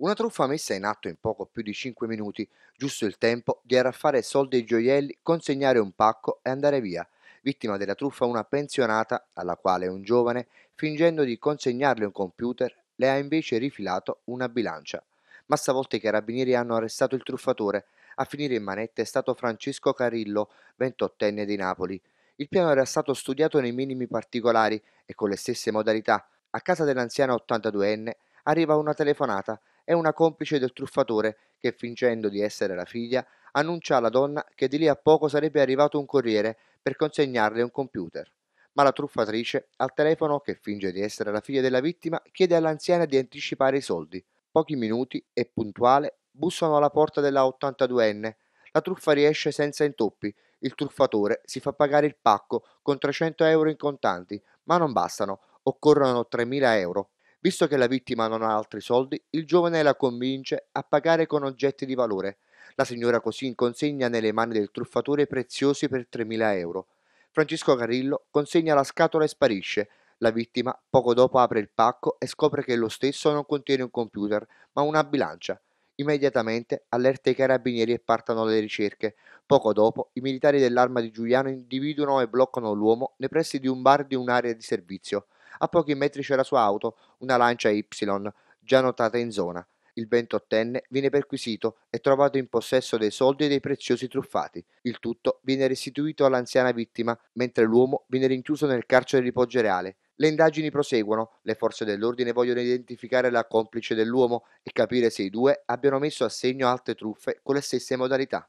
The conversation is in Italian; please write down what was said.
Una truffa messa in atto in poco più di 5 minuti, giusto il tempo di arraffare soldi e gioielli, consegnare un pacco e andare via. Vittima della truffa una pensionata, alla quale un giovane, fingendo di consegnarle un computer, le ha invece rifilato una bilancia. Ma stavolta i carabinieri hanno arrestato il truffatore. A finire in manette è stato Francesco Carillo, 28enne di Napoli. Il piano era stato studiato nei minimi particolari e con le stesse modalità. A casa dell'anziana 82enne arriva una telefonata è una complice del truffatore che, fingendo di essere la figlia, annuncia alla donna che di lì a poco sarebbe arrivato un corriere per consegnarle un computer. Ma la truffatrice, al telefono, che finge di essere la figlia della vittima, chiede all'anziana di anticipare i soldi. Pochi minuti e puntuale bussano alla porta della 82enne. La truffa riesce senza intoppi. Il truffatore si fa pagare il pacco con 300 euro in contanti, ma non bastano, occorrono 3.000 euro Visto che la vittima non ha altri soldi, il giovane la convince a pagare con oggetti di valore. La signora così consegna nelle mani del truffatore preziosi per 3.000 euro. Francesco Carrillo consegna la scatola e sparisce. La vittima poco dopo apre il pacco e scopre che lo stesso non contiene un computer, ma una bilancia. Immediatamente allerta i carabinieri e partono le ricerche. Poco dopo, i militari dell'arma di Giuliano individuano e bloccano l'uomo nei pressi di un bar di un'area di servizio. A pochi metri c'è la sua auto, una Lancia Y, già notata in zona. Il 28enne viene perquisito e trovato in possesso dei soldi e dei preziosi truffati. Il tutto viene restituito all'anziana vittima, mentre l'uomo viene rinchiuso nel carcere di Poggioreale. Le indagini proseguono, le forze dell'ordine vogliono identificare la complice dell'uomo e capire se i due abbiano messo a segno altre truffe con le stesse modalità.